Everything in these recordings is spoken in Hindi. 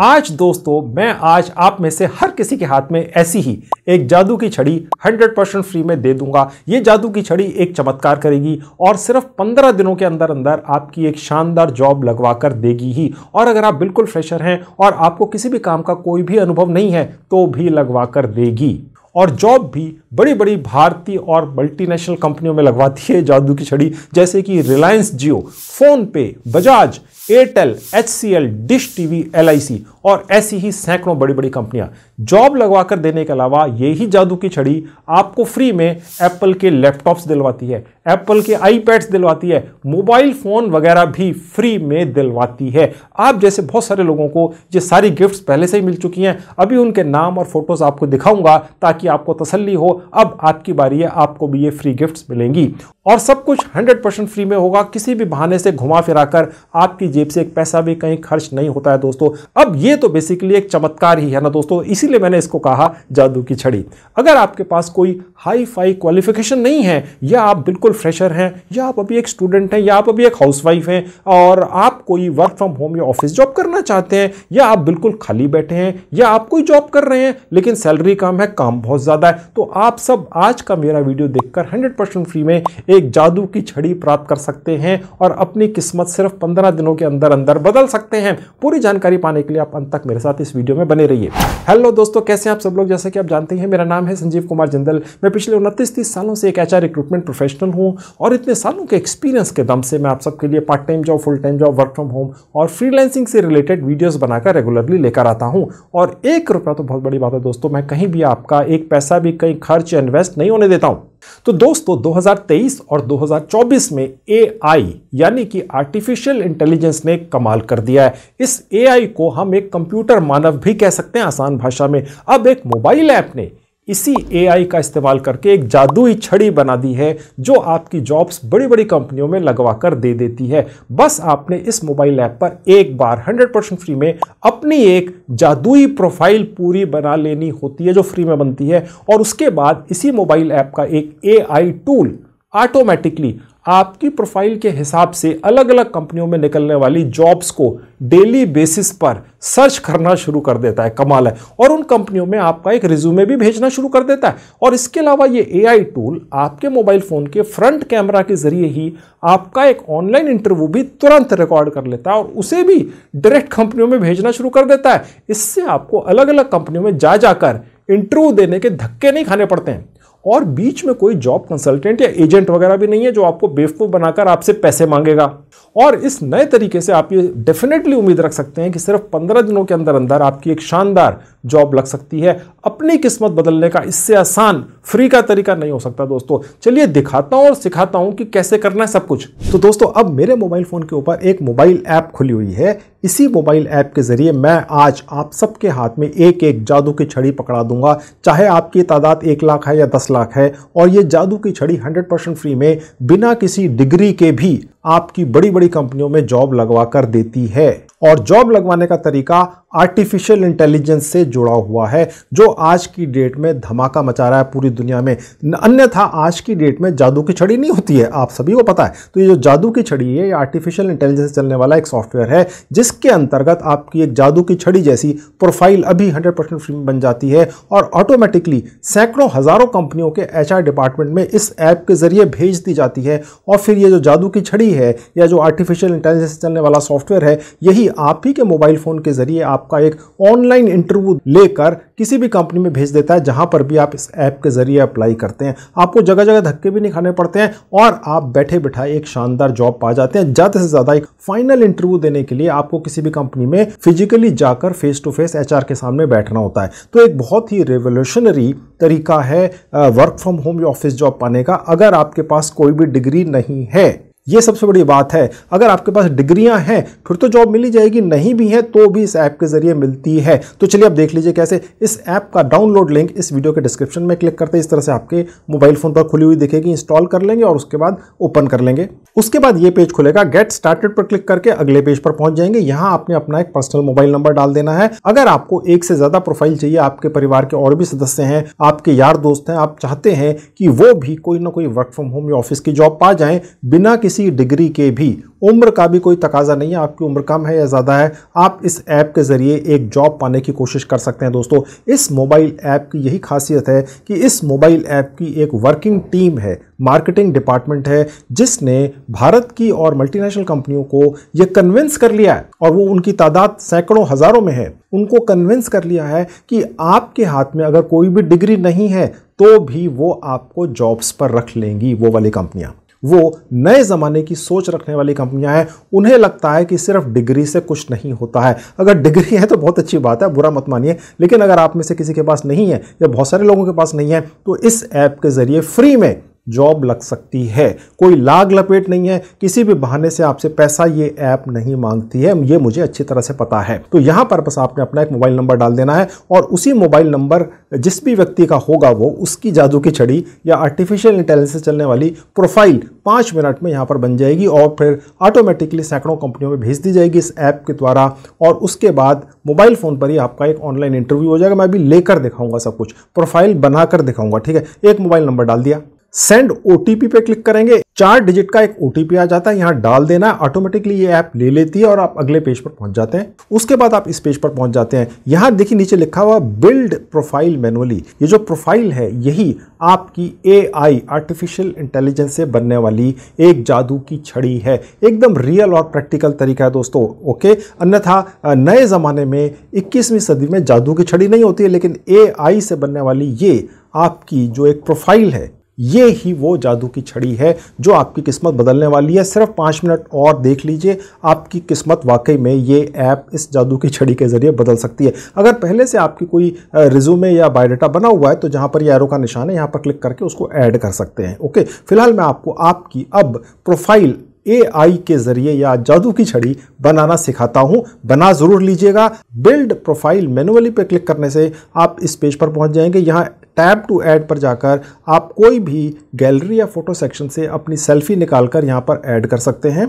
आज दोस्तों मैं आज आप में से हर किसी के हाथ में ऐसी ही एक जादू की छड़ी 100 परसेंट फ्री में दे दूंगा ये जादू की छड़ी एक चमत्कार करेगी और सिर्फ 15 दिनों के अंदर अंदर आपकी एक शानदार जॉब लगवा कर देगी ही और अगर आप बिल्कुल फ्रेशर हैं और आपको किसी भी काम का कोई भी अनुभव नहीं है तो भी लगवा कर देगी और जॉब भी बड़ी बड़ी भारतीय और मल्टीनेशनल कंपनियों में लगवाती है जादू की छड़ी जैसे कि Reliance Jio PhonePe Bajaj Airtel H C L Dish TV L I C और ऐसी ही सैकड़ों बड़ी बड़ी कंपनियां जॉब लगवाकर देने के अलावा यही जादू की छड़ी आपको फ्री में एप्पल के लैपटॉप्स दिलवाती है एप्पल के आईपैड्स दिलवाती है मोबाइल फ़ोन वगैरह भी फ्री में दिलवाती है आप जैसे बहुत सारे लोगों को ये सारी गिफ्ट्स पहले से ही मिल चुकी हैं अभी उनके नाम और फोटोज़ आपको दिखाऊंगा ताकि आपको तसल्ली हो अब आपकी बारी है आपको भी ये फ्री गिफ्ट्स मिलेंगी और सब कुछ 100% फ्री में होगा किसी भी बहाने से घुमा फिरा कर आपकी जेब से एक पैसा भी कहीं खर्च नहीं होता है दोस्तों अब ये तो बेसिकली एक चमत्कार ही है ना दोस्तों इसीलिए मैंने इसको कहा जादू की छड़ी अगर आपके पास कोई हाई फाई क्वालिफिकेशन नहीं है या आप बिल्कुल फ्रेशर हैं या आप अभी एक स्टूडेंट हैं या आप अभी एक हाउसवाइफ हैं और आप कोई वर्क फ्रॉम होम या ऑफिस जॉब करना चाहते हैं या आप बिल्कुल खाली बैठे हैं या आप कोई जॉब कर रहे हैं लेकिन सैलरी कम है काम बहुत ज़्यादा है तो आप सब आज का मेरा वीडियो देखकर 100% फ्री में एक जादू की छड़ी प्राप्त कर सकते हैं और अपनी किस्मत सिर्फ पंद्रह दिनों के अंदर अंदर बदल सकते हैं पूरी जानकारी पाने के लिए आप अंत तक मेरे साथ इस वीडियो में बने रहिए हेलो दोस्तों कैसे आप सब लोग जैसे कि आप जानते हैं मेरा नाम है संजीव कुमार जिंदल मैं पिछले उनतीस तीस सालों से एक एचआर रिक्रूटमेंट प्रोफेशनल हूं हूँ और इतने सालों के एक्सपीरियंस के दम से मैं आप सबके लिए part time job full time job work from home और फ्रीलैंसिंग से रिलेटेड वीडियोज़ बनाकर रेगुलरली लेकर आता हूँ और एक रुपया तो बहुत बड़ी बात है दोस्तों मैं कहीं भी आपका एक पैसा भी कहीं खर्च इन्वेस्ट नहीं होने देता हूँ तो दोस्तों 2023 और 2024 में एआई यानी कि आर्टिफिशियल इंटेलिजेंस ने कमाल कर दिया है इस एआई को हम एक कंप्यूटर मानव भी कह सकते हैं आसान भाषा में अब एक मोबाइल ऐप ने इसी एआई का इस्तेमाल करके एक जादुई छड़ी बना दी है जो आपकी जॉब्स बड़ी बड़ी कंपनियों में लगवा कर दे देती है बस आपने इस मोबाइल ऐप पर एक बार 100 परसेंट फ्री में अपनी एक जादुई प्रोफाइल पूरी बना लेनी होती है जो फ्री में बनती है और उसके बाद इसी मोबाइल ऐप का एक एआई टूल ऑटोमेटिकली आपकी प्रोफाइल के हिसाब से अलग अलग कंपनियों में निकलने वाली जॉब्स को डेली बेसिस पर सर्च करना शुरू कर देता है कमाल है और उन कंपनियों में आपका एक रिज्यूमे भी भेजना शुरू कर देता है और इसके अलावा ये एआई टूल आपके मोबाइल फ़ोन के फ्रंट कैमरा के ज़रिए ही आपका एक ऑनलाइन इंटरव्यू भी तुरंत रिकॉर्ड कर लेता है और उसे भी डायरेक्ट कंपनियों में भेजना शुरू कर देता है इससे आपको अलग अलग कंपनियों में जा जाकर इंटरव्यू देने के धक्के नहीं खाने पड़ते हैं और बीच में कोई जॉब कंसल्टेंट या एजेंट वगैरह भी नहीं है जो आपको बेवकूफ़ बनाकर आपसे पैसे मांगेगा और इस नए तरीके से आप ये डेफिनेटली उम्मीद रख सकते हैं कि सिर्फ पंद्रह दिनों के अंदर अंदर आपकी एक शानदार जॉब लग सकती है अपनी किस्मत बदलने का इससे आसान फ्री का तरीका नहीं हो सकता दोस्तों चलिए दिखाता हूँ और सिखाता हूँ कि कैसे करना है सब कुछ तो दोस्तों अब मेरे मोबाइल फ़ोन के ऊपर एक मोबाइल ऐप खुली हुई है इसी मोबाइल ऐप के ज़रिए मैं आज आप सबके हाथ में एक एक जादू की छड़ी पकड़ा दूंगा चाहे आपकी तादाद एक लाख है या दस लाख है और ये जादू की छड़ी हंड्रेड परसेंट फ्री में बिना किसी डिग्री के भी आपकी बड़ी बड़ी कंपनियों में जॉब लगवा कर देती है और जॉब लगवाने का तरीका आर्टिफिशियल इंटेलिजेंस से जुड़ा हुआ है जो आज की डेट में धमाका मचा रहा है पूरी दुनिया में अन्यथा आज की डेट में जादू की छड़ी नहीं होती है आप सभी को पता है तो ये जो जादू की छड़ी है ये आर्टिफिशियल इंटेलिजेंस चलने वाला एक सॉफ्टवेयर है जिसके अंतर्गत आपकी एक जादू की छड़ी जैसी प्रोफाइल अभी हंड्रेड परसेंट फ्री में बन जाती है और ऑटोमेटिकली सैकड़ों हज़ारों कंपनियों के एच डिपार्टमेंट में इस ऐप के जरिए भेज दी जाती है और फिर ये जो जादू की छड़ी है या जो आर्टिफिशियल इंटेलिजेंस चलने वाला सॉफ्टवेयर है यही आप ही के मोबाइल फ़ोन के ज़रिए आपका एक ऑनलाइन इंटरव्यू लेकर किसी भी कंपनी में भेज देता है जहां पर भी आप इस ऐप के ज़रिए अप्लाई करते हैं आपको जगह जगह धक्के भी नहीं खाने पड़ते हैं और आप बैठे बैठा एक शानदार जॉब पा जाते हैं ज़्यादा से ज़्यादा एक फाइनल इंटरव्यू देने के लिए आपको किसी भी कंपनी में फिजिकली जाकर फेस टू फेस एच के सामने बैठना होता है तो एक बहुत ही रेवोल्यूशनरी तरीका है वर्क फ्रॉम होम या ऑफिस जॉब पाने का अगर आपके पास कोई भी डिग्री नहीं है ये सबसे बड़ी बात है अगर आपके पास डिग्रियां हैं फिर तो जॉब मिली जाएगी नहीं भी है तो भी इस ऐप के जरिए मिलती है तो चलिए आप देख लीजिए कैसे इस ऐप का डाउनलोड लिंक इस वीडियो के डिस्क्रिप्शन में क्लिक करते हैं इस तरह से आपके मोबाइल फ़ोन पर खुली हुई दिखेगी इंस्टॉल कर लेंगे और उसके बाद ओपन कर लेंगे उसके बाद ये पेज खुलेगा गेट स्टार्टेड पर क्लिक करके अगले पेज पर पहुंच जाएंगे यहां आपने अपना एक पर्सनल मोबाइल नंबर डाल देना है अगर आपको एक से ज़्यादा प्रोफाइल चाहिए आपके परिवार के और भी सदस्य हैं आपके यार दोस्त हैं आप चाहते हैं कि वो भी कोई ना कोई वर्क फ्रॉम होम या ऑफिस की जॉब पा जाए बिना किसी किसी डिग्री के भी उम्र का भी कोई तकाजा नहीं है आपकी उम्र कम है या ज़्यादा है आप इस ऐप के ज़रिए एक जॉब पाने की कोशिश कर सकते हैं दोस्तों इस मोबाइल ऐप की यही खासियत है कि इस मोबाइल ऐप की एक वर्किंग टीम है मार्केटिंग डिपार्टमेंट है जिसने भारत की और मल्टीनेशनल कंपनियों को यह कन्विंस कर लिया है और वो उनकी तादाद सैकड़ों हज़ारों में है उनको कन्विंस कर लिया है कि आपके हाथ में अगर कोई भी डिग्री नहीं है तो भी वो आपको जॉब्स पर रख लेंगी वो वाली कंपनियाँ वो नए ज़माने की सोच रखने वाली कंपनियां हैं उन्हें लगता है कि सिर्फ डिग्री से कुछ नहीं होता है अगर डिग्री है तो बहुत अच्छी बात है बुरा मत मानिए लेकिन अगर आप में से किसी के पास नहीं है या बहुत सारे लोगों के पास नहीं है तो इस ऐप के ज़रिए फ्री में जॉब लग सकती है कोई लाग लपेट नहीं है किसी भी बहाने से आपसे पैसा ये ऐप नहीं मांगती है ये मुझे अच्छी तरह से पता है तो यहाँ पर बस आपने अपना एक मोबाइल नंबर डाल देना है और उसी मोबाइल नंबर जिस भी व्यक्ति का होगा वो उसकी जादू की छड़ी या आर्टिफिशियल इंटेलिजेंस से चलने वाली प्रोफाइल पाँच मिनट में यहाँ पर बन जाएगी और फिर ऑटोमेटिकली सैकड़ों कंपनियों में भेज दी जाएगी इस ऐप के द्वारा और उसके बाद मोबाइल फ़ोन पर ही आपका एक ऑनलाइन इंटरव्यू हो जाएगा मैं अभी लेकर दिखाऊंगा सब कुछ प्रोफाइल बनाकर दिखाऊंगा ठीक है एक मोबाइल नंबर डाल दिया सेंड ओटीपी पे क्लिक करेंगे चार डिजिट का एक ओटीपी आ जाता है यहाँ डाल देना है ऑटोमेटिकली ये ऐप ले लेती है और आप अगले पेज पर पहुंच जाते हैं उसके बाद आप इस पेज पर पहुंच जाते हैं यहाँ देखिए नीचे लिखा हुआ बिल्ड प्रोफाइल मैनुअली ये जो प्रोफाइल है यही आपकी आई आर्टिफिशियल इंटेलिजेंस से बनने वाली एक जादू की छड़ी है एकदम रियल और प्रैक्टिकल तरीका है दोस्तों ओके अन्यथा नए ज़माने में इक्कीसवीं सदी में जादू की छड़ी नहीं होती है लेकिन ए से बनने वाली ये आपकी जो एक प्रोफाइल है ये ही वो जादू की छड़ी है जो आपकी किस्मत बदलने वाली है सिर्फ पाँच मिनट और देख लीजिए आपकी किस्मत वाकई में ये ऐप इस जादू की छड़ी के ज़रिए बदल सकती है अगर पहले से आपकी कोई रिज्यूमे या बायोडाटा बना हुआ है तो जहाँ पर ये एरो का निशान है यहाँ पर क्लिक करके उसको ऐड कर सकते हैं ओके फिलहाल मैं आपको आपकी अब प्रोफाइल आई के जरिए या जादू की छड़ी बनाना सिखाता हूं बना जरूर लीजिएगा बिल्ड प्रोफाइल मैनुअली पे क्लिक करने से आप इस पेज पर पहुंच जाएंगे यहां टैब टू ऐड पर जाकर आप कोई भी गैलरी या फोटो सेक्शन से अपनी सेल्फी निकाल कर यहाँ पर ऐड कर सकते हैं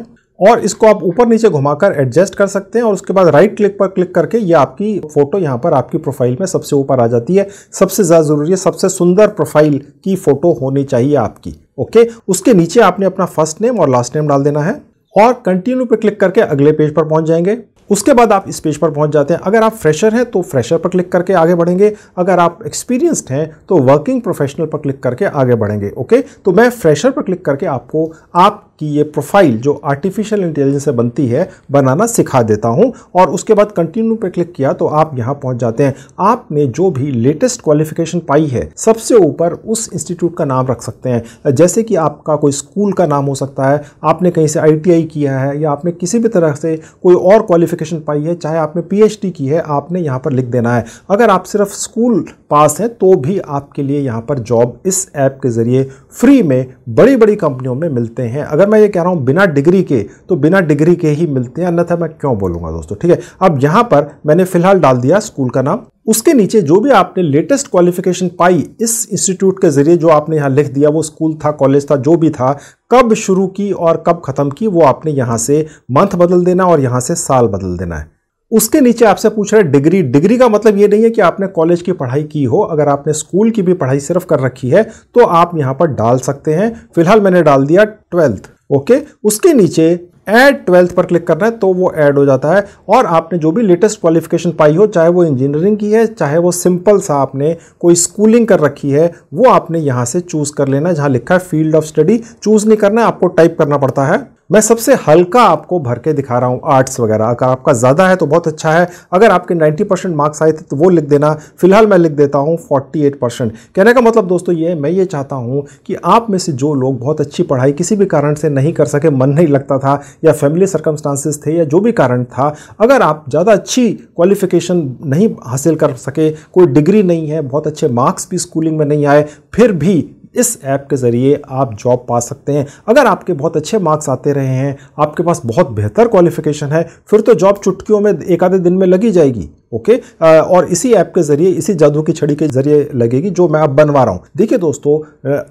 और इसको आप ऊपर नीचे घुमाकर एडजस्ट कर सकते हैं और उसके बाद राइट क्लिक पर क्लिक करके ये आपकी फ़ोटो यहाँ पर आपकी प्रोफाइल में सबसे ऊपर आ जाती है सबसे ज़्यादा ज़रूरी है सबसे सुंदर प्रोफाइल की फ़ोटो होनी चाहिए आपकी ओके उसके नीचे आपने अपना फर्स्ट नेम और लास्ट नेम डाल देना है और कंटिन्यू पर क्लिक करके अगले पेज पर पहुँच जाएंगे उसके बाद आप इस पेज पर पहुंच जाते हैं अगर आप फ्रेशर हैं तो फ्रेशर पर क्लिक करके आगे बढ़ेंगे अगर आप एक्सपीरियंस्ड हैं तो वर्किंग प्रोफेशनल पर क्लिक करके आगे बढ़ेंगे ओके तो मैं फ्रेशर पर क्लिक करके आपको आप कि ये प्रोफाइल जो आर्टिफिशियल इंटेलिजेंस से बनती है बनाना सिखा देता हूँ और उसके बाद कंटिन्यू पे क्लिक किया तो आप यहाँ पहुँच जाते हैं आपने जो भी लेटेस्ट क्वालिफिकेशन पाई है सबसे ऊपर उस इंस्टीट्यूट का नाम रख सकते हैं जैसे कि आपका कोई स्कूल का नाम हो सकता है आपने कहीं से आई किया है या आपने किसी भी तरह से कोई और क्वालिफिकेशन पाई है चाहे आपने पी की है आपने यहाँ पर लिख देना है अगर आप सिर्फ स्कूल पास हैं तो भी आपके लिए यहाँ पर जॉब इस ऐप के ज़रिए फ्री में बड़ी बड़ी कंपनियों में मिलते हैं अगर मैं ये कह रहा हूँ बिना डिग्री के तो बिना डिग्री के ही मिलते हैं अन्यथा मैं क्यों बोलूँगा दोस्तों ठीक है अब यहाँ पर मैंने फिलहाल डाल दिया स्कूल का नाम उसके नीचे जो भी आपने लेटेस्ट क्वालिफिकेशन पाई इस इंस्टीट्यूट के जरिए जो आपने यहाँ लिख दिया वो स्कूल था कॉलेज था जो भी था कब शुरू की और कब ख़त्म की वो आपने यहाँ से मंथ बदल देना और यहाँ से साल बदल देना है उसके नीचे आपसे पूछ रहे डिग्री डिग्री का मतलब ये नहीं है कि आपने कॉलेज की पढ़ाई की हो अगर आपने स्कूल की भी पढ़ाई सिर्फ कर रखी है तो आप यहाँ पर डाल सकते हैं फिलहाल मैंने डाल दिया ट्वेल्थ ओके उसके नीचे ऐड ट्वेल्थ पर क्लिक करना है तो वो ऐड हो जाता है और आपने जो भी लेटेस्ट क्वालिफिकेशन पाई हो चाहे वो इंजीनियरिंग की है चाहे वो सिंपल सा आपने कोई स्कूलिंग कर रखी है वो आपने यहाँ से चूज़ कर लेना है जहाँ लिखा है फील्ड ऑफ स्टडी चूज़ नहीं करना है आपको टाइप करना पड़ता है मैं सबसे हल्का आपको भर के दिखा रहा हूँ आर्ट्स वगैरह अगर आपका ज़्यादा है तो बहुत अच्छा है अगर आपके 90 परसेंट मार्क्स आए थे तो वो लिख देना फिलहाल मैं लिख देता हूँ 48 परसेंट कहने का मतलब दोस्तों ये मैं ये चाहता हूँ कि आप में से जो लोग बहुत अच्छी पढ़ाई किसी भी कारण से नहीं कर सके मन नहीं लगता था या फैमिली सर्कमस्टांसिस थे या जो भी कारण था अगर आप ज़्यादा अच्छी क्वालिफिकेशन नहीं हासिल कर सके कोई डिग्री नहीं है बहुत अच्छे मार्क्स भी स्कूलिंग में नहीं आए फिर भी इस ऐप के ज़रिए आप जॉब पा सकते हैं अगर आपके बहुत अच्छे मार्क्स आते रहे हैं आपके पास बहुत बेहतर क्वालिफिकेशन है फिर तो जॉब चुटकियों में एक आधे दिन में लगी जाएगी ओके और इसी ऐप के जरिए इसी जादू की छड़ी के जरिए लगेगी जो मैं अब बनवा रहा हूँ देखिए दोस्तों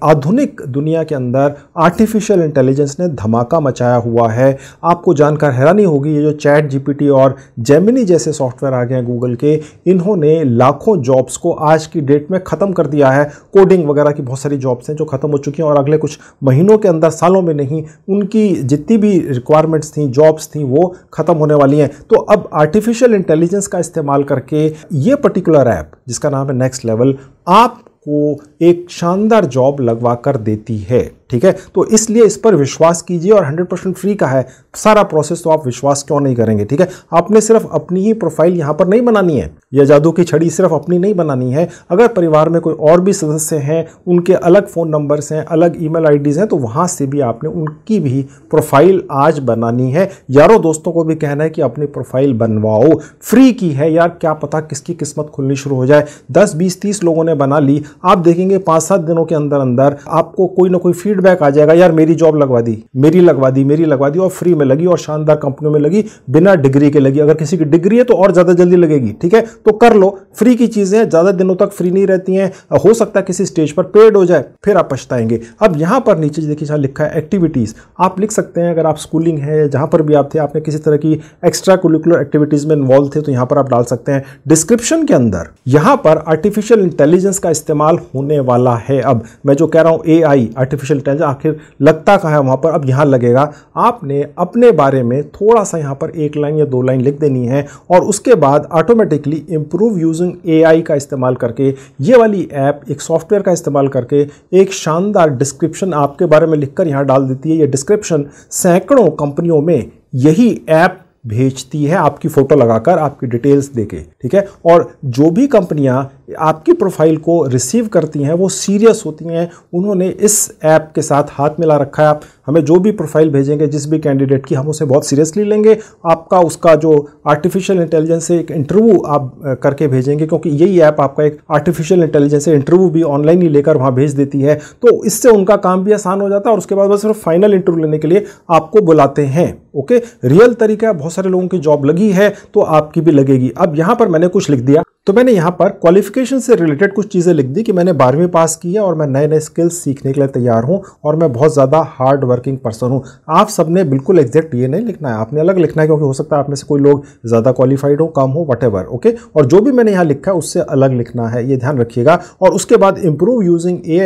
आधुनिक दुनिया के अंदर आर्टिफिशियल इंटेलिजेंस ने धमाका मचाया हुआ है आपको जानकर हैरानी होगी ये जो चैट जीपीटी और जेमिनी जैसे सॉफ्टवेयर आ गए हैं गूगल के इन्होंने लाखों जॉब्स को आज की डेट में ख़त्म कर दिया है कोडिंग वगैरह की बहुत सारी जॉब्स हैं जो ख़त्म हो चुकी हैं और अगले कुछ महीनों के अंदर सालों में नहीं उनकी जितनी भी रिक्वायरमेंट्स थी जॉब्स थी वो ख़त्म होने वाली हैं तो अब आर्टिफिशियल इंटेलिजेंस का इस्तेमाल इस्तेमाल करके ये पर्टिकुलर ऐप जिसका नाम है नेक्स्ट लेवल आपको एक शानदार जॉब लगवा कर देती है ठीक है तो इसलिए इस पर विश्वास कीजिए और 100 परसेंट फ्री का है सारा प्रोसेस तो आप विश्वास क्यों नहीं करेंगे ठीक है आपने सिर्फ अपनी ही प्रोफाइल यहां पर नहीं बनानी है यह जादू की छड़ी सिर्फ अपनी नहीं बनानी है अगर परिवार में कोई और भी सदस्य हैं उनके अलग फ़ोन नंबर्स हैं अलग ईमेल आईडीज़ हैं तो वहाँ से भी आपने उनकी भी प्रोफाइल आज बनानी है यारों दोस्तों को भी कहना है कि अपनी प्रोफाइल बनवाओ फ्री की है यार क्या पता किसकी किस्मत खुलनी शुरू हो जाए दस बीस तीस लोगों ने बना ली आप देखेंगे पाँच सात दिनों के अंदर अंदर आपको कोई ना कोई फीडबैक फीडबैक आ जाएगा यार मेरी जॉब लगवा दी मेरी लगवा दी मेरी लगवा दी और फ्री में लगी और शानदार कंपनियों में लगी बिना डिग्री के लगी अगर किसी की डिग्री है तो और ज़्यादा जल्दी लगेगी ठीक है तो कर लो फ्री की चीज़ें ज़्यादा दिनों तक फ्री नहीं रहती हैं हो सकता है किसी स्टेज पर पेड हो जाए फिर आप पछताएंगे अब यहां पर नीचे देखिए जहां लिखा है एक्टिविटीज़ आप लिख सकते हैं अगर आप स्कूलिंग है जहां पर भी आप थे आपने किसी तरह की एक्स्ट्रा कुलिकुलर एक्टिविटीज़ में इन्वॉल्व थे तो यहां पर आप डाल सकते हैं डिस्क्रिप्शन के अंदर यहां पर आर्टिफिशियल इंटेलिजेंस का इस्तेमाल होने वाला है अब मैं जो कह रहा हूं ए आर्टिफिशियल सेंटेंस आखिर लगता कहाँ है वहाँ पर अब यहाँ लगेगा आपने अपने बारे में थोड़ा सा यहाँ पर एक लाइन या दो लाइन लिख देनी है और उसके बाद ऑटोमेटिकली इम्प्रूव यूजिंग ए का इस्तेमाल करके ये वाली ऐप एक सॉफ्टवेयर का इस्तेमाल करके एक शानदार डिस्क्रिप्शन आपके बारे में लिखकर यहाँ डाल देती है ये डिस्क्रिप्शन सैकड़ों कंपनियों में यही ऐप भेजती है आपकी फ़ोटो लगाकर आपकी डिटेल्स देके ठीक है और जो भी कंपनियां आपकी प्रोफाइल को रिसीव करती हैं वो सीरियस होती हैं उन्होंने इस ऐप के साथ हाथ मिला रखा है आप हमें जो भी प्रोफाइल भेजेंगे जिस भी कैंडिडेट की हम उसे बहुत सीरियसली लेंगे आपका उसका जो आर्टिफिशियल इंटेलिजेंस से एक इंटरव्यू आप करके भेजेंगे क्योंकि यही ऐप आपका एक आर्टिफिशियल इंटेलिजेंस से इंटरव्यू भी ऑनलाइन ही लेकर वहाँ भेज देती है तो इससे उनका काम भी आसान हो जाता है और उसके बाद बस सिर्फ फाइनल इंटरव्यू लेने के लिए आपको बुलाते हैं ओके रियल तरीका बहुत सारे लोगों की जॉब लगी है तो आपकी भी लगेगी अब यहाँ पर मैंने कुछ लिख दिया तो मैंने यहाँ पर क्वालिफिक एजुकेशन से रिलेटेड कुछ चीज़ें लिख दी कि मैंने बारहवीं पास की है और मैं नए नए स्किल्स सीखने के लिए तैयार हूँ और मैं बहुत ज़्यादा हार्ड वर्किंग पर्सन हूँ आप सबने बिल्कुल एग्जैक्ट ये नहीं लिखना है आपने अलग लिखना है क्योंकि हो सकता है आप में से कोई लोग ज़्यादा क्वालिफाइड हो कम हो वट ओके और जो भी मैंने यहाँ लिखा है उससे अलग लिखना है ये ध्यान रखिएगा और उसके बाद इम्प्रूव यूजिंग ए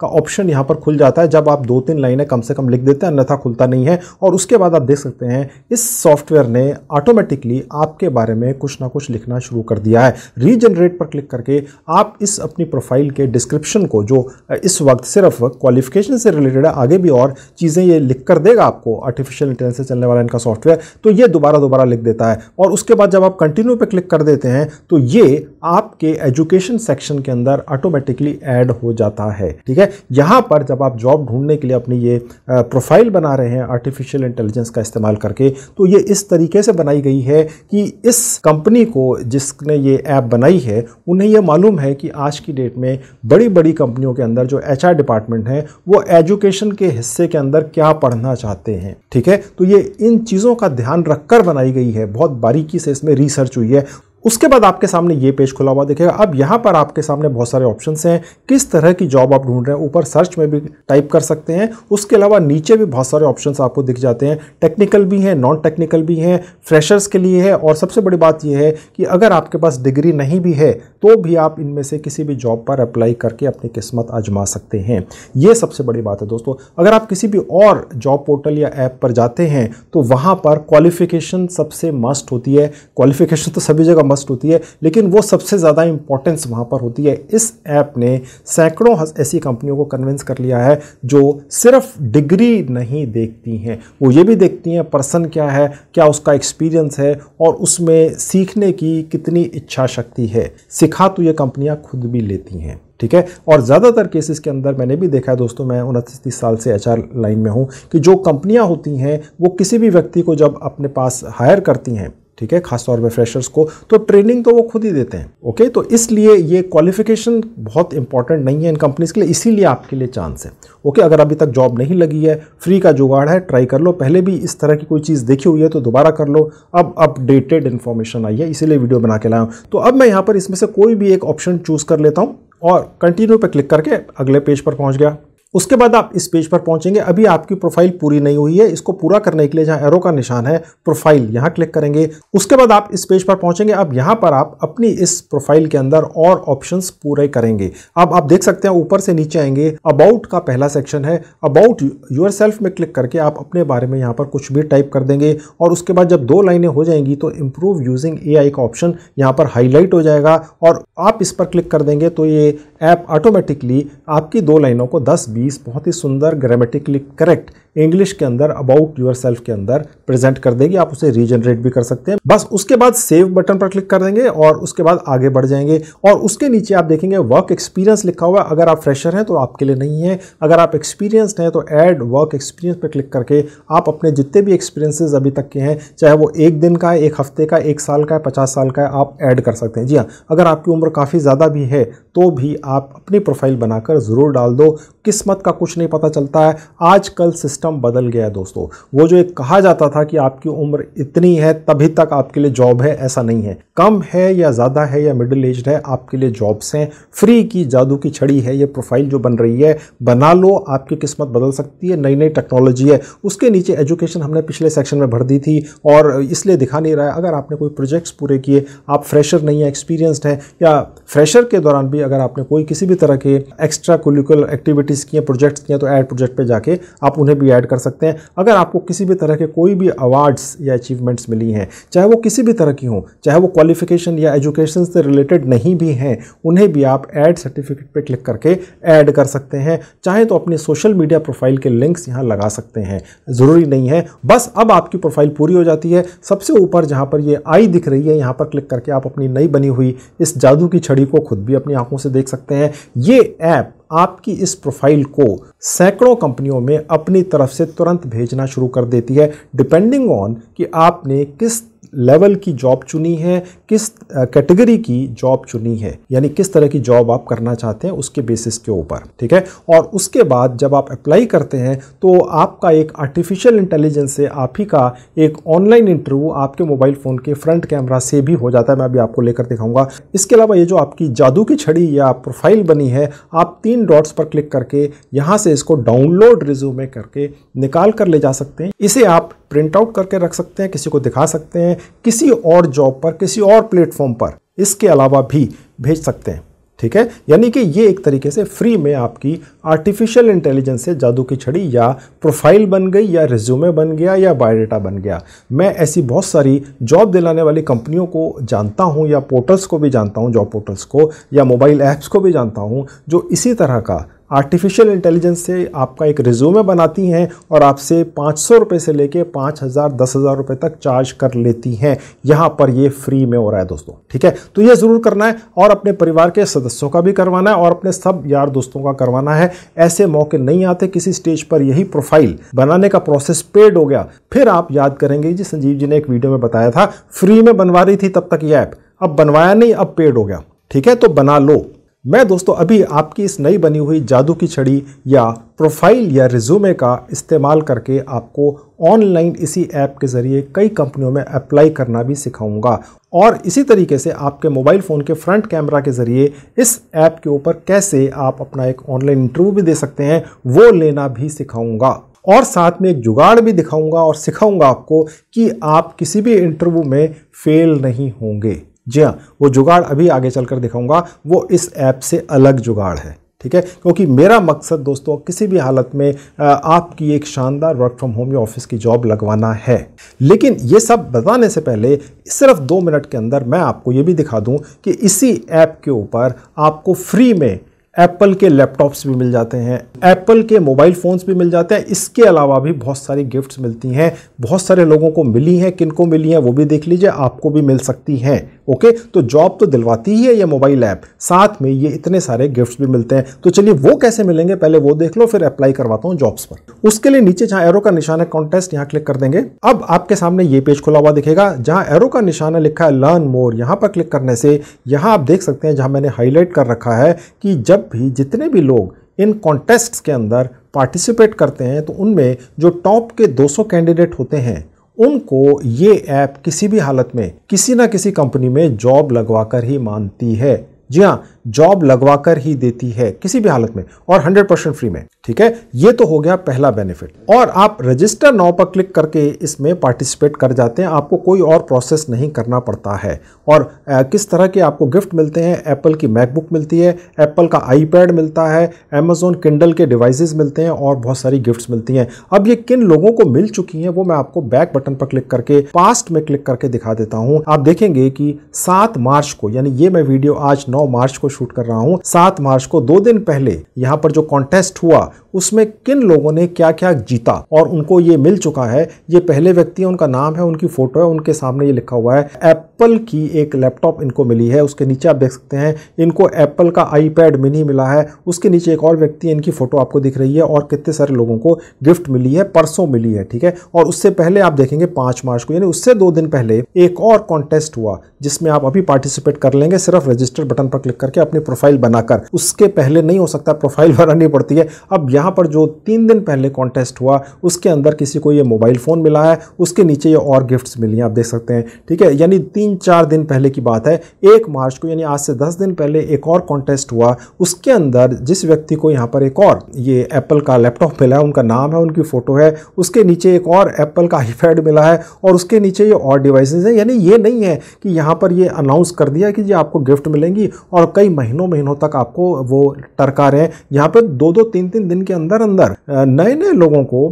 का ऑप्शन यहाँ पर खुल जाता है जब आप दो तीन लाइनें कम से कम लिख देते हैं अन्यथा खुलता नहीं है और उसके बाद आप देख सकते हैं इस सॉफ्टवेयर ने ऑटोमेटिकली आपके बारे में कुछ ना कुछ लिखना शुरू कर दिया है रीजनरेट पर क्लिक करके आप इस अपनी प्रोफाइल के डिस्क्रिप्शन को जो इस वक्त सिर्फ क्वालिफिकेशन से रिलेटेड है आगे भी और चीज़ें ये लिख कर देगा आपको आर्टिफिशियल इंटेलिजेंस से चलने वाला इनका सॉफ्टवेयर तो ये दोबारा दोबारा लिख देता है और उसके बाद जब आप कंटिन्यू पर क्लिक कर देते हैं तो ये आपके एजुकेशन सेक्शन के अंदर ऑटोमेटिकली एड हो जाता है ठीक है यहाँ पर जब आप जॉब ढूंढने के लिए अपनी ये प्रोफाइल बना रहे हैं आर्टिफिशियल इंटेलिजेंस का इस्तेमाल करके तो ये इस तरीके से बनाई गई है कि इस कंपनी को जिसने ये ऐप बनाई है उन्हें यह मालूम है कि आज की डेट में बड़ी बड़ी कंपनियों के अंदर जो एच डिपार्टमेंट हैं वो एजुकेशन के हिस्से के अंदर क्या पढ़ना चाहते हैं ठीक है तो ये इन चीज़ों का ध्यान रखकर बनाई गई है बहुत बारीकी से इसमें रिसर्च हुई है उसके बाद आपके सामने ये पेज खुला हुआ दिखेगा अब यहाँ पर आपके सामने बहुत सारे ऑप्शन हैं किस तरह की जॉब आप ढूंढ रहे हैं ऊपर सर्च में भी टाइप कर सकते हैं उसके अलावा नीचे भी बहुत सारे ऑप्शन आपको दिख जाते हैं टेक्निकल भी हैं नॉन टेक्निकल भी हैं फ्रेशर्स के लिए है और सबसे बड़ी बात यह है कि अगर आपके पास डिग्री नहीं भी है तो भी आप इनमें से किसी भी जॉब पर अप्लाई करके अपनी किस्मत आजमा सकते हैं ये सबसे बड़ी बात है दोस्तों अगर आप किसी भी और जॉब पोर्टल या ऐप पर जाते हैं तो वहाँ पर क्वालिफिकेशन सबसे मस्ट होती है क्वालिफिकेशन तो सभी जगह मस्ट होती है लेकिन वो सबसे ज़्यादा इंपॉर्टेंस वहाँ पर होती है इस ऐप ने सैकड़ों ऐसी कंपनियों को कन्विंस कर लिया है जो सिर्फ डिग्री नहीं देखती हैं वो ये भी देखती हैं पर्सन क्या है क्या उसका एक्सपीरियंस है और उसमें सीखने की कितनी इच्छा शक्ति है सिखा तो ये कंपनियाँ खुद भी लेती हैं ठीक है और ज़्यादातर केसेस के अंदर मैंने भी देखा है दोस्तों मैं उनतीस तीस साल से एच लाइन में हूँ कि जो कंपनियाँ होती हैं वो किसी भी व्यक्ति को जब अपने पास हायर करती हैं ठीक है खासतौर पर फ्रेशर्स को तो ट्रेनिंग तो वो खुद ही देते हैं ओके तो इसलिए ये क्वालिफिकेशन बहुत इंपॉर्टेंट नहीं है इन कंपनीज़ के लिए इसीलिए आपके लिए चांस है ओके अगर अभी तक जॉब नहीं लगी है फ्री का जुगाड़ है ट्राई कर लो पहले भी इस तरह की कोई चीज़ देखी हुई है तो दोबारा कर लो अब अपडेटेड इन्फॉर्मेशन आई है इसीलिए वीडियो बना के लाया हूँ तो अब मैं यहाँ पर इसमें से कोई भी एक ऑप्शन चूज़ कर लेता हूँ और कंटिन्यू पर क्लिक करके अगले पेज पर पहुँच गया उसके बाद आप इस पेज पर पहुंचेंगे अभी आपकी प्रोफाइल पूरी नहीं हुई है इसको पूरा करने के लिए जहां एरो का निशान है प्रोफाइल यहां क्लिक करेंगे उसके बाद आप इस पेज पर पहुंचेंगे अब यहां पर आप अपनी इस प्रोफाइल के अंदर और ऑप्शंस पूरे करेंगे अब आप देख सकते हैं ऊपर से नीचे आएंगे अबाउट का पहला सेक्शन है अबाउट यूर सेल्फ में क्लिक करके आप अपने बारे में यहाँ पर कुछ भी टाइप कर देंगे और उसके बाद जब दो लाइनें हो जाएंगी तो इम्प्रूव यूजिंग ए का ऑप्शन यहाँ पर हाईलाइट हो जाएगा और आप इस पर क्लिक कर देंगे तो ये ऐप ऑटोमेटिकली आपकी दो लाइनों को दस 20 बहुत ही सुंदर ग्रामेटिकली करेक्ट इंग्लिश के अंदर अबाउट यूर सेल्फ के अंदर प्रेजेंट कर देगी आप उसे रीजनरेट भी कर सकते हैं बस उसके बाद सेव बटन पर क्लिक कर देंगे और उसके बाद आगे बढ़ जाएंगे और उसके नीचे आप देखेंगे वर्क एक्सपीरियंस लिखा हुआ है अगर आप फ्रेशर हैं तो आपके लिए नहीं है अगर आप एक्सपीरियंस हैं तो एड वर्क एक्सपीरियंस पर क्लिक करके आप अपने जितने भी एक्सपीरियंसिस अभी तक के हैं चाहे वो एक दिन का है एक हफ्ते का एक साल का है पचास साल का है आप ऐड कर सकते हैं जी हाँ अगर आपकी उम्र काफ़ी ज़्यादा भी है तो भी आप अपनी प्रोफाइल बनाकर ज़रूर डाल दो किस्मत का कुछ नहीं पता चलता है आजकल सिस्टम सिस्टम बदल गया है दोस्तों वो जो एक कहा जाता था कि आपकी उम्र इतनी है तभी तक आपके लिए जॉब है ऐसा नहीं है कम है या ज़्यादा है या मिडिल एज है आपके लिए जॉब्स हैं फ्री की जादू की छड़ी है ये प्रोफाइल जो बन रही है बना लो आपकी किस्मत बदल सकती है नई नई टेक्नोलॉजी है उसके नीचे एजुकेशन हमने पिछले सेक्शन में भर दी थी और इसलिए दिखा नहीं रहा है अगर आपने कोई प्रोजेक्ट्स पूरे किए आप फ्रेशर नहीं है एक्सपीरियंसड हैं या फ्रेशर के दौरान भी अगर आपने कोई किसी भी तरह के एक्स्ट्रा कुलिकुलर एक्टिविटीज़ किए प्रोजेक्ट्स किए तो एड प्रोजेक्ट पर जाके आप उन्हें भी भी ऐड कर सकते हैं अगर आपको किसी भी तरह के कोई भी अवार्ड्स या अचीवमेंट्स मिली हैं चाहे वो किसी भी तरह की हों चाहे वो क्वालिफिकेशन या एजुकेशन से रिलेटेड नहीं भी हैं उन्हें भी आप ऐड सर्टिफिकेट पर क्लिक करके ऐड कर सकते हैं चाहे तो अपने सोशल मीडिया प्रोफाइल के लिंक्स यहाँ लगा सकते हैं ज़रूरी नहीं है बस अब आपकी प्रोफाइल पूरी हो जाती है सबसे ऊपर जहाँ पर ये आई दिख रही है यहाँ पर क्लिक करके आप अपनी नई बनी हुई इस जादू की छड़ी को खुद भी अपनी आंखों से देख सकते हैं ये ऐप आपकी इस प्रोफाइल को सैकड़ों कंपनियों में अपनी तरफ से तुरंत भेजना शुरू कर देती है डिपेंडिंग ऑन कि आपने किस लेवल की जॉब चुनी है किस कैटेगरी की जॉब चुनी है यानी किस तरह की जॉब आप करना चाहते हैं उसके बेसिस के ऊपर ठीक है और उसके बाद जब आप अप्लाई करते हैं तो आपका एक आर्टिफिशियल इंटेलिजेंस से आप ही का एक ऑनलाइन इंटरव्यू आपके मोबाइल फ़ोन के फ्रंट कैमरा से भी हो जाता है मैं अभी आपको लेकर दिखाऊंगा इसके अलावा ये जो आपकी जादू की छड़ी या प्रोफाइल बनी है आप तीन डॉट्स पर क्लिक करके यहाँ से इसको डाउनलोड रिज्यूमे करके निकाल कर ले जा सकते हैं इसे आप प्रिंट आउट करके रख सकते हैं किसी को दिखा सकते हैं किसी और जॉब पर किसी और प्लेटफॉर्म पर इसके अलावा भी भेज सकते हैं ठीक है यानी कि ये एक तरीके से फ्री में आपकी आर्टिफिशियल इंटेलिजेंस से जादू की छड़ी या प्रोफाइल बन गई या रिज्यूमे बन गया या बायोडाटा बन गया मैं ऐसी बहुत सारी जॉब दिलाने वाली कंपनियों को जानता हूँ या पोर्टल्स को भी जानता हूँ जॉब पोर्टल्स को या मोबाइल ऐप्स को भी जानता हूँ जो इसी तरह का आर्टिफिशियल इंटेलिजेंस से आपका एक रिज्यूमे बनाती हैं और आपसे पाँच सौ रुपये से लेके पाँच हज़ार दस हज़ार रुपये तक चार्ज कर लेती हैं यहाँ पर ये फ्री में हो रहा है दोस्तों ठीक है तो ये ज़रूर करना है और अपने परिवार के सदस्यों का भी करवाना है और अपने सब यार दोस्तों का करवाना है ऐसे मौके नहीं आते किसी स्टेज पर यही प्रोफाइल बनाने का प्रोसेस पेड हो गया फिर आप याद करेंगे जी संजीव जी ने एक वीडियो में बताया था फ्री में बनवा रही थी तब तक ये ऐप अब बनवाया नहीं अब पेड हो गया ठीक है तो बना लो मैं दोस्तों अभी आपकी इस नई बनी हुई जादू की छड़ी या प्रोफाइल या रिज्यूमे का इस्तेमाल करके आपको ऑनलाइन इसी ऐप के ज़रिए कई कंपनियों में अप्लाई करना भी सिखाऊंगा और इसी तरीके से आपके मोबाइल फ़ोन के फ्रंट कैमरा के ज़रिए इस ऐप के ऊपर कैसे आप अपना एक ऑनलाइन इंटरव्यू भी दे सकते हैं वो लेना भी सिखाऊंगा और साथ में एक जुगाड़ भी दिखाऊंगा और सिखाऊंगा आपको कि आप किसी भी इंटरव्यू में फेल नहीं होंगे जी हाँ वो जुगाड़ अभी आगे चलकर दिखाऊंगा वो इस ऐप से अलग जुगाड़ है ठीक है क्योंकि मेरा मकसद दोस्तों किसी भी हालत में आपकी एक शानदार वर्क फ्रॉम होम या ऑफिस की जॉब लगवाना है लेकिन ये सब बताने से पहले सिर्फ दो मिनट के अंदर मैं आपको ये भी दिखा दूं कि इसी ऐप के ऊपर आपको फ्री में एप्पल के लैपटॉप्स भी मिल जाते हैं एप्पल के मोबाइल फ़ोन्स भी मिल जाते हैं इसके अलावा भी बहुत सारी गिफ्ट्स मिलती हैं बहुत सारे लोगों को मिली हैं किनको मिली हैं वो भी देख लीजिए आपको भी मिल सकती हैं ओके तो जॉब तो दिलवाती ही है ये मोबाइल ऐप साथ में ये इतने सारे गिफ्ट्स भी मिलते हैं तो चलिए वो कैसे मिलेंगे पहले वो देख लो फिर अप्लाई करवाता हूँ जॉब्स पर उसके लिए नीचे जहाँ एरो का निशान है कॉन्टेस्ट यहाँ क्लिक कर देंगे अब आपके सामने ये पेज खुला हुआ दिखेगा जहाँ एरो का निशाना लिखा है लर्न मोर यहाँ पर क्लिक करने से यहाँ आप देख सकते हैं जहाँ मैंने हाईलाइट कर रखा है कि जब भी जितने भी लोग इन कॉन्टेस्ट के अंदर पार्टिसिपेट करते हैं तो उनमें जो टॉप के 200 कैंडिडेट होते हैं उनको ये ऐप किसी भी हालत में किसी ना किसी कंपनी में जॉब लगवा कर ही मानती है जी हाँ जॉब लगवाकर ही देती है किसी भी हालत में और 100 परसेंट फ्री में ठीक है ये तो हो गया पहला बेनिफिट और आप रजिस्टर नाउ पर क्लिक करके इसमें पार्टिसिपेट कर जाते हैं आपको कोई और प्रोसेस नहीं करना पड़ता है और आ, किस तरह के आपको गिफ्ट मिलते हैं एप्पल की मैकबुक मिलती है एप्पल का आईपैड मिलता है अमेजोन किंडल के डिवाइसेस मिलते हैं और बहुत सारी गिफ्ट्स मिलती हैं अब ये किन लोगों को मिल चुकी हैं वो मैं आपको बैक बटन पर क्लिक करके पास्ट में क्लिक करके दिखा देता हूँ आप देखेंगे कि सात मार्च को यानी ये मैं वीडियो आज नौ मार्च को शूट कर रहा हूँ सात मार्च को दो दिन पहले यहाँ पर जो कॉन्टेस्ट हुआ उसमें किन लोगों ने क्या क्या जीता और उनको ये मिल चुका है ये पहले व्यक्ति है उनका नाम है उनकी फोटो है उनके सामने ये लिखा हुआ है एप्पल की एक लैपटॉप इनको मिली है उसके नीचे आप देख सकते हैं इनको एप्पल का आईपैड मिनी मिला है उसके नीचे एक और व्यक्ति इनकी फोटो आपको दिख रही है और कितने सारे लोगों को गिफ्ट मिली है परसों मिली है ठीक है और उससे पहले आप देखेंगे पांच मार्च को यानी उससे दो दिन पहले एक और कॉन्टेस्ट हुआ जिसमें आप अभी पार्टिसिपेट कर लेंगे सिर्फ रजिस्टर बटन पर क्लिक करके सकते अपनी प्रोफाइल बनाकर उसके पहले नहीं हो सकता प्रोफाइल बनानी पड़ती है अब यहाँ पर जो तीन दिन पहले कॉन्टेस्ट हुआ उसके अंदर किसी को ये मोबाइल फ़ोन मिला है उसके नीचे ये और गिफ्ट्स मिली हैं आप देख सकते हैं ठीक है यानी तीन चार दिन पहले की बात है एक मार्च को यानी आज से दस दिन पहले एक और कॉन्टेस्ट हुआ उसके अंदर जिस व्यक्ति को यहाँ पर एक और ये एप्पल का लैपटॉप मिला है उनका नाम है उनकी फ़ोटो है उसके नीचे एक और एप्पल का आईपैड मिला है और उसके नीचे ये और डिवाइसेज हैं यानी ये नहीं है कि यहाँ पर ये अनाउंस कर दिया कि जी आपको गिफ्ट मिलेंगी और कई कई महीनों महीनों तक आपको वो टरका रहे यहाँ पर दो दो तीन तीन दिन के अंदर अंदर नए नए लोगों को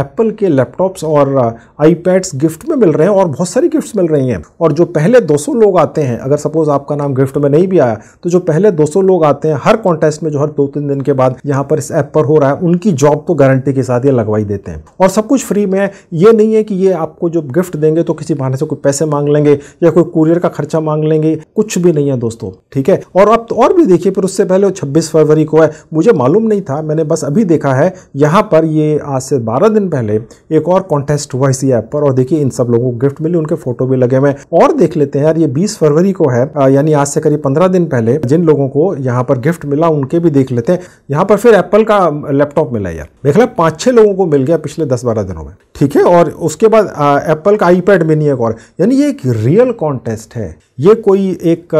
एप्पल के लैपटॉप्स और आईपैड्स गिफ्ट में मिल रहे हैं और बहुत सारी गिफ्ट मिल रही हैं और जो पहले 200 लोग आते हैं अगर सपोज आपका नाम गिफ्ट में नहीं भी आया तो जो पहले 200 लोग आते हैं हर कॉन्टेस्ट में जो हर दो तीन दिन के बाद यहाँ पर इस ऐप पर हो रहा है उनकी जॉब तो गारंटी के साथ ये लगवाई देते हैं और सब कुछ फ्री में है ये नहीं है कि ये आपको जो गिफ्ट देंगे तो किसी बहाने से कोई पैसे मांग लेंगे या कोई कुरियर का खर्चा मांग लेंगे कुछ भी नहीं है दोस्तों ठीक है और आप आप तो और भी देखिए पर उससे पहले वो 26 फरवरी को है मुझे मालूम नहीं था मैंने बस अभी देखा है यहाँ पर ये आज से 12 दिन पहले एक और कॉन्टेस्ट हुआ इसी ऐप पर और देखिए इन सब लोगों को गिफ्ट मिली उनके फोटो भी लगे हुए हैं और देख लेते हैं यार ये 20 फरवरी को है यानी आज से करीब पंद्रह दिन पहले जिन लोगों को यहाँ पर गिफ्ट मिला उनके भी देख लेते हैं यहाँ पर फिर एप्पल का लैपटॉप मिला यार देख ला पाँच छः लोगों को मिल गया पिछले दस बारह दिनों में ठीक है और उसके बाद एप्पल का आईपैड मिनी एक और यानी ये एक रियल कॉन्टेस्ट है ये कोई एक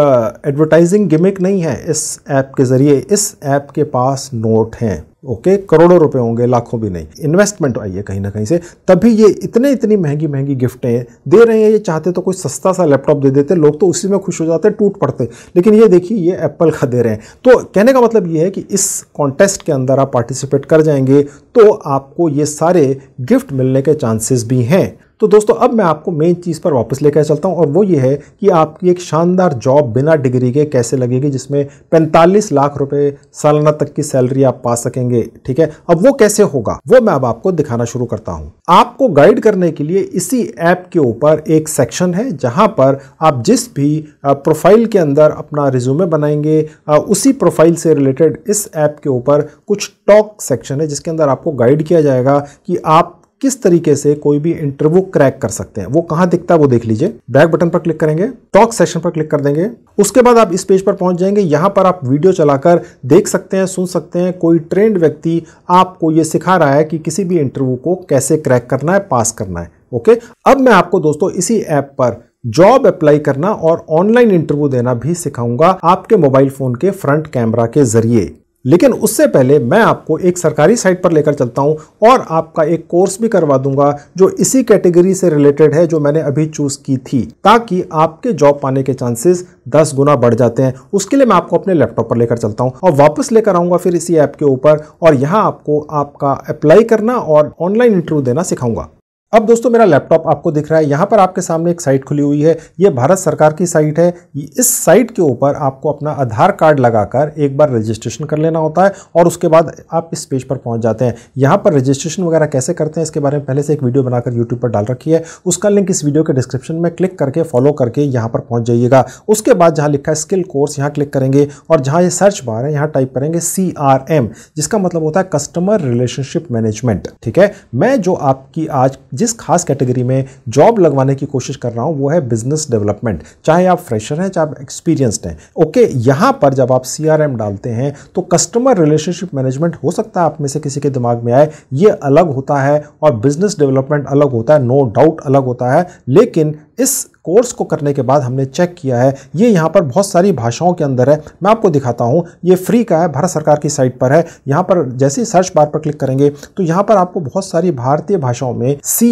एडवर्टाइजिंग गिमिक नहीं नहीं है इस ऐप के ज़रिए इस ऐप के पास नोट हैं ओके करोड़ों रुपए होंगे लाखों भी नहीं इन्वेस्टमेंट तो आई है कहीं ना कहीं से तभी ये इतने इतनी महंगी महंगी गिफ्टें दे रहे हैं ये चाहते तो कोई सस्ता सा लैपटॉप दे देते लोग तो उसी में खुश हो जाते टूट पड़ते लेकिन ये देखिए ये एप्पल का दे रहे हैं तो कहने का मतलब ये है कि इस कॉन्टेस्ट के अंदर आप पार्टिसिपेट कर जाएंगे तो आपको ये सारे गिफ्ट मिलने के चांसेस भी हैं तो दोस्तों अब मैं आपको मेन चीज़ पर वापस लेकर चलता हूँ और वो ये है कि आपकी एक शानदार जॉब बिना डिग्री के कैसे लगेगी जिसमें 45 लाख रुपए सालाना तक की सैलरी आप पा सकेंगे ठीक है अब वो कैसे होगा वो मैं अब आपको दिखाना शुरू करता हूँ आपको गाइड करने के लिए इसी ऐप के ऊपर एक सेक्शन है जहाँ पर आप जिस भी प्रोफाइल के अंदर अपना रिज्यूमे बनाएंगे उसी प्रोफाइल से रिलेटेड इस ऐप के ऊपर कुछ टॉक सेक्शन है जिसके अंदर आपको गाइड किया जाएगा कि आप किस तरीके से कोई भी इंटरव्यू क्रैक कर सकते हैं वो कहां दिखता है वो देख लीजिए बैक बटन पर क्लिक करेंगे टॉक सेशन पर क्लिक कर देंगे उसके बाद आप इस पेज पर पहुंच जाएंगे यहां पर आप वीडियो चलाकर देख सकते हैं सुन सकते हैं कोई ट्रेंड व्यक्ति आपको ये सिखा रहा है कि किसी भी इंटरव्यू को कैसे क्रैक करना है पास करना है ओके अब मैं आपको दोस्तों इसी ऐप पर जॉब अप्लाई करना और ऑनलाइन इंटरव्यू देना भी सिखाऊंगा आपके मोबाइल फोन के फ्रंट कैमरा के जरिए लेकिन उससे पहले मैं आपको एक सरकारी साइट पर लेकर चलता हूं और आपका एक कोर्स भी करवा दूंगा जो इसी कैटेगरी से रिलेटेड है जो मैंने अभी चूज़ की थी ताकि आपके जॉब पाने के चांसेस दस गुना बढ़ जाते हैं उसके लिए मैं आपको अपने लैपटॉप पर लेकर चलता हूँ और वापस लेकर आऊँगा फिर इसी ऐप के ऊपर और यहाँ आपको आपका अप्लाई करना और ऑनलाइन इंटरव्यू देना सिखाऊंगा अब दोस्तों मेरा लैपटॉप आपको दिख रहा है यहाँ पर आपके सामने एक साइट खुली हुई है ये भारत सरकार की साइट है इस साइट के ऊपर आपको अपना आधार कार्ड लगाकर एक बार रजिस्ट्रेशन कर लेना होता है और उसके बाद आप इस पेज पर पहुँच जाते हैं यहाँ पर रजिस्ट्रेशन वगैरह कैसे करते हैं इसके बारे में पहले से एक वीडियो बनाकर यूट्यूब पर डाल रखी है उसका लिंक इस वीडियो के डिस्क्रिप्शन में क्लिक करके फॉलो करके यहाँ पर पहुँच जाइएगा उसके बाद जहाँ लिखा है स्किल कोर्स यहाँ क्लिक करेंगे और जहाँ ये सर्च बार है यहाँ टाइप करेंगे सी जिसका मतलब होता है कस्टमर रिलेशनशिप मैनेजमेंट ठीक है मैं जो आपकी आज जिस खास कैटेगरी में जॉब लगवाने की कोशिश कर रहा हूँ वो है बिजनेस डेवलपमेंट चाहे आप फ्रेशर हैं चाहे आप एक्सपीरियंसड हैं ओके यहाँ पर जब आप सी डालते हैं तो कस्टमर रिलेशनशिप मैनेजमेंट हो सकता है आप में से किसी के दिमाग में आए ये अलग होता है और बिजनेस डेवलपमेंट अलग होता है नो no डाउट अलग होता है लेकिन इस कोर्स को करने के बाद हमने चेक किया है ये यहाँ पर बहुत सारी भाषाओं के अंदर है मैं आपको दिखाता हूँ ये फ्री का है भारत सरकार की साइट पर है यहाँ पर जैसे ही सर्च बार पर क्लिक करेंगे तो यहाँ पर आपको बहुत सारी भारतीय भाषाओं में सी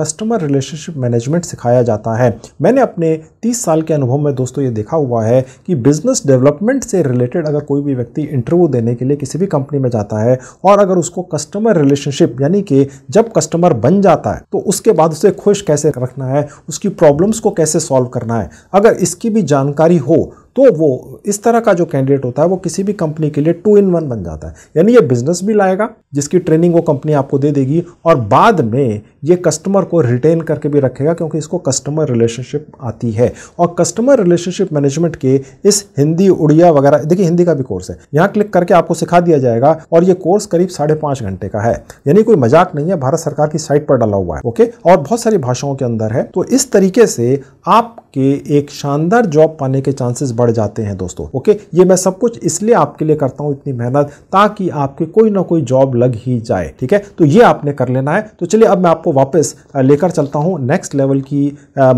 कस्टमर रिलेशनशिप मैनेजमेंट सिखाया जाता है मैंने अपने तीस साल के अनुभव में दोस्तों ये देखा हुआ है कि बिजनेस डेवलपमेंट से रिलेटेड अगर कोई भी व्यक्ति इंटरव्यू देने के लिए किसी भी कंपनी में जाता है और अगर उसको कस्टमर रिलेशनशिप यानी कि जब कस्टमर बन जाता है तो उसके बाद उसे खुश कैसे रखना है उसकी प्रॉब्लम प्रॉब्लम्स को कैसे सॉल्व करना है अगर इसकी भी जानकारी हो तो वो इस तरह का जो कैंडिडेट होता है वो किसी भी कंपनी के लिए टू इन वन बन जाता है यानी ये बिजनेस भी लाएगा जिसकी ट्रेनिंग वो कंपनी आपको दे देगी और बाद में ये कस्टमर को रिटेन करके भी रखेगा क्योंकि इसको कस्टमर रिलेशनशिप आती है और कस्टमर रिलेशनशिप मैनेजमेंट के इस हिंदी उड़िया वगैरह देखिए हिंदी का भी कोर्स है यहाँ क्लिक करके आपको सिखा दिया जाएगा और ये कोर्स करीब साढ़े पाँच घंटे का है यानी कोई मजाक नहीं है भारत सरकार की साइट पर डाला हुआ है ओके और बहुत सारी भाषाओं के अंदर है तो इस तरीके से आपके एक शानदार जॉब पाने के चांसेस बढ़ जाते हैं दोस्तों ओके ये मैं सब कुछ इसलिए आपके लिए करता हूँ इतनी मेहनत ताकि आपके कोई ना कोई जॉब लग ही जाए ठीक है तो ये आपने कर लेना है तो चलिए अब मैं आपको वापस लेकर चलता हूँ नेक्स्ट लेवल की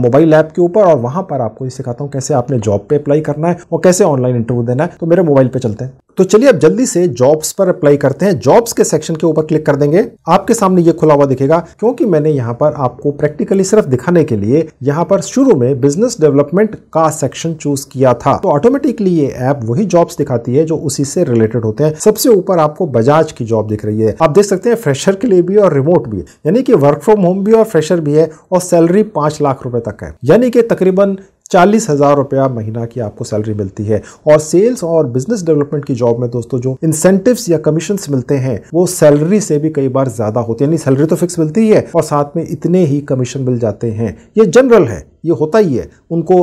मोबाइल ऐप के ऊपर और वहाँ पर आपको ये सिखाता हूँ कैसे आपने जॉब पे अप्लाई करना है और कैसे ऑनलाइन इंटरव्यू देना है तो मेरे मोबाइल पे चलते हैं तो चलिए अब जल्दी से जॉब्स पर अप्लाई करते हैं जॉब्स के सेक्शन के ऊपर क्लिक कर देंगे आपके सामने ये खुला हुआ दिखेगा क्योंकि मैंने यहाँ पर आपको प्रैक्टिकली सिर्फ दिखाने के लिए यहाँ पर शुरू में बिजनेस डेवलपमेंट का सेक्शन चूज किया था तो ऑटोमेटिकली ये ऐप वही जॉब्स दिखाती है जो उसी से रिलेटेड होते हैं सबसे ऊपर आपको बजाज की जॉब दिख रही है आप देख सकते हैं फ्रेशर के लिए भी और रिमोट भी यानी कि वर्क फ्रॉम होम भी और फ्रेशर भी है और सैलरी पांच लाख रुपए तक है यानी कि तकरीबन चालीस हज़ार रुपया महीना की आपको सैलरी मिलती है और सेल्स और बिजनेस डेवलपमेंट की जॉब में दोस्तों जो इंसेंटिव्स या कमीशन मिलते हैं वो सैलरी से भी कई बार ज़्यादा होते हैं यानी सैलरी तो फिक्स मिलती है और साथ में इतने ही कमीशन मिल जाते हैं ये जनरल है ये होता ही है उनको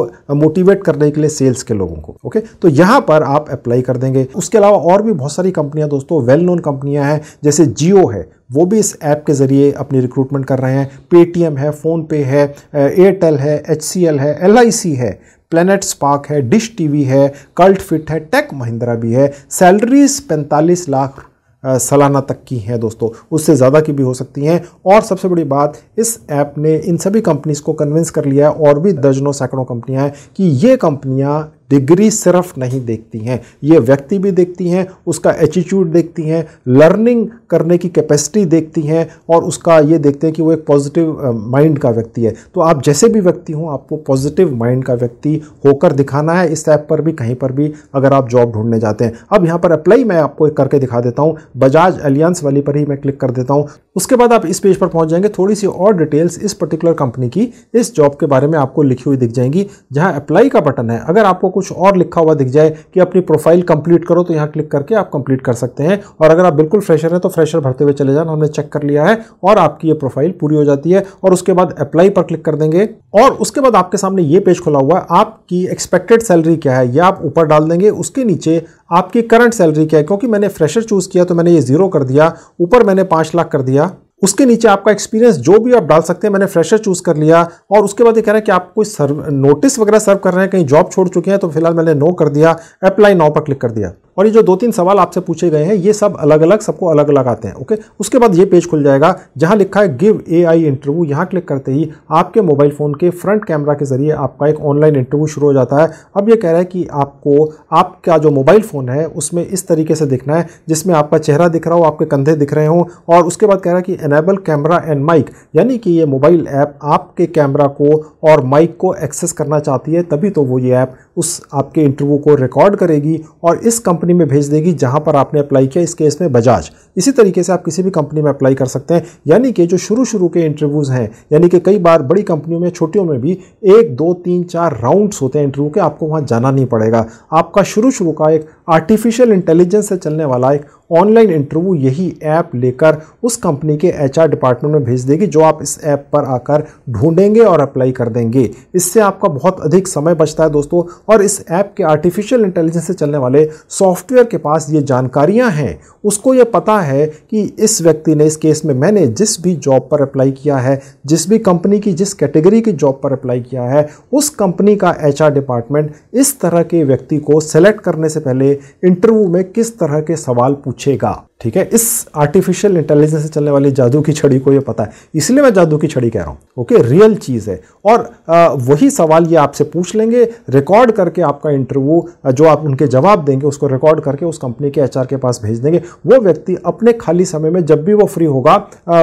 मोटिवेट करने के लिए सेल्स के लोगों को ओके तो यहाँ पर आप अप्लाई कर देंगे उसके अलावा और भी बहुत सारी कंपनियां दोस्तों वेल नोन कंपनियां हैं जैसे जियो है वो भी इस ऐप के ज़रिए अपनी रिक्रूटमेंट कर रहे हैं पेटीएम है फ़ोनपे है एयरटेल है एच है एल है प्लानट स्पार्क है डिश टीवी है कल्ट फिट है टेक महिंद्रा भी है सैलरीज 45 लाख सालाना तक की हैं दोस्तों उससे ज़्यादा की भी हो सकती हैं और सबसे बड़ी बात इस ऐप ने इन सभी कंपनीज़ को कन्विंस कर लिया है और भी दर्जनों सैकड़ों कंपनियां हैं कि ये कंपनियां डिग्री सिर्फ नहीं देखती हैं ये व्यक्ति भी देखती हैं उसका एटीट्यूड देखती हैं लर्निंग करने की कैपेसिटी देखती हैं और उसका ये देखते हैं कि वो एक पॉजिटिव माइंड का व्यक्ति है तो आप जैसे भी व्यक्ति हों आपको पॉजिटिव माइंड का व्यक्ति होकर दिखाना है इस ऐप पर भी कहीं पर भी अगर आप जॉब ढूंढने जाते हैं अब यहाँ पर अप्लाई मैं आपको एक करके दिखा देता हूँ बजाज एलियंस वाली पर ही मैं क्लिक कर देता हूँ उसके बाद आप इस पेज पर पहुँच जाएंगे थोड़ी सी और डिटेल्स इस पर्टिकुलर कंपनी की इस जॉब के बारे में आपको लिखी हुई दिख जाएंगी जहाँ अप्लाई का बटन है अगर आपको कुछ और लिखा हुआ दिख जाए कि अपनी प्रोफाइल कंप्लीट करो तो यहाँ क्लिक करके आप कंप्लीट कर सकते हैं और अगर आप बिल्कुल फ्रेशर हैं तो फ्रेशर भरते हुए चले जाना हमने चेक कर लिया है और आपकी ये प्रोफाइल पूरी हो जाती है और उसके बाद अप्लाई पर क्लिक कर देंगे और उसके बाद आपके सामने ये पेज खुला हुआ है आपकी एक्सपेक्टेड सैलरी क्या है यह आप ऊपर डाल देंगे उसके नीचे आपकी करंट सैलरी क्या है क्योंकि मैंने फ्रेशर चूज़ किया तो मैंने ये ज़ीरो कर दिया ऊपर मैंने पाँच लाख कर दिया उसके नीचे आपका एक्सपीरियंस जो भी आप डाल सकते हैं मैंने फ्रेशर चूज़ कर लिया और उसके बाद ये कह रहा है कि आप कोई सर्व नोटिस वगैरह सर्व कर रहे हैं कहीं जॉब छोड़ चुके हैं तो फिलहाल मैंने नो कर दिया अप्लाई नाउ पर क्लिक कर दिया और ये जो दो तीन सवाल आपसे पूछे गए हैं ये सब अलग अलग सबको अलग अलग आते हैं ओके उसके बाद ये पेज खुल जाएगा जहाँ लिखा है गिव ए आई इंटरव्यू यहाँ क्लिक करते ही आपके मोबाइल फ़ोन के फ्रंट कैमरा के ज़रिए आपका एक ऑनलाइन इंटरव्यू शुरू हो जाता है अब ये कह रहा है कि आपको आपका जो मोबाइल फ़ोन है उसमें इस तरीके से दिखना है जिसमें आपका चेहरा दिख रहा हो आपके कंधे दिख रहे हों और उसके बाद कह रहा है कि एनेबल कैमरा एंड माइक यानी कि ये मोबाइल ऐप आपके कैमरा को और माइक को एक्सेस करना चाहती है तभी तो वो ये ऐप उस आपके इंटरव्यू को रिकॉर्ड करेगी और इस कंपनी कंपनी में भेज देगी जहां पर आपने अप्लाई किया इस केस में बजाज इसी तरीके से आप किसी भी कंपनी में अप्लाई कर सकते हैं यानी कि जो शुरू शुरू के इंटरव्यूज़ हैं यानी कि कई बार बड़ी कंपनियों में छोटियों में भी एक दो तीन चार राउंड्स होते हैं इंटरव्यू के आपको वहाँ जाना नहीं पड़ेगा आपका शुरू शुरू का एक आर्टिफिशियल इंटेलिजेंस से चलने वाला एक ऑनलाइन इंटरव्यू यही ऐप लेकर उस कंपनी के एचआर डिपार्टमेंट में भेज देगी जो आप इस ऐप पर आकर ढूंढेंगे और अप्लाई कर देंगे इससे आपका बहुत अधिक समय बचता है दोस्तों और इस ऐप के आर्टिफिशियल इंटेलिजेंस से चलने वाले सॉफ्टवेयर के पास ये जानकारियाँ हैं उसको ये पता है कि इस व्यक्ति ने इस केस में मैंने जिस भी जॉब पर अप्लाई किया है जिस भी कंपनी की जिस कैटेगरी की जॉब पर अप्लाई किया है उस कंपनी का एच डिपार्टमेंट इस तरह के व्यक्ति को सेलेक्ट करने से पहले इंटरव्यू में किस तरह के सवाल पूछेगा ठीक है इस आर्टिफिशियल इंटेलिजेंस से चलने वाली जादू की छड़ी को ये पता है इसलिए मैं जादू की छड़ी कह रहा हूँ ओके रियल चीज़ है और वही सवाल ये आपसे पूछ लेंगे रिकॉर्ड करके आपका इंटरव्यू जो आप उनके जवाब देंगे उसको रिकॉर्ड करके उस कंपनी के एच के पास भेज देंगे वो व्यक्ति अपने खाली समय में जब भी वो फ्री होगा